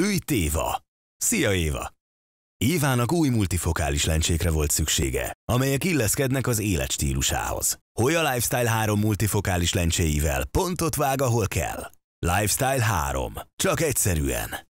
Ő itt Éva. Szia Éva! Évának új multifokális lencsékre volt szüksége, amelyek illeszkednek az életstílusához. Hogy a Lifestyle 3 multifokális lencséivel pontot vág, ahol kell. Lifestyle 3. Csak egyszerűen.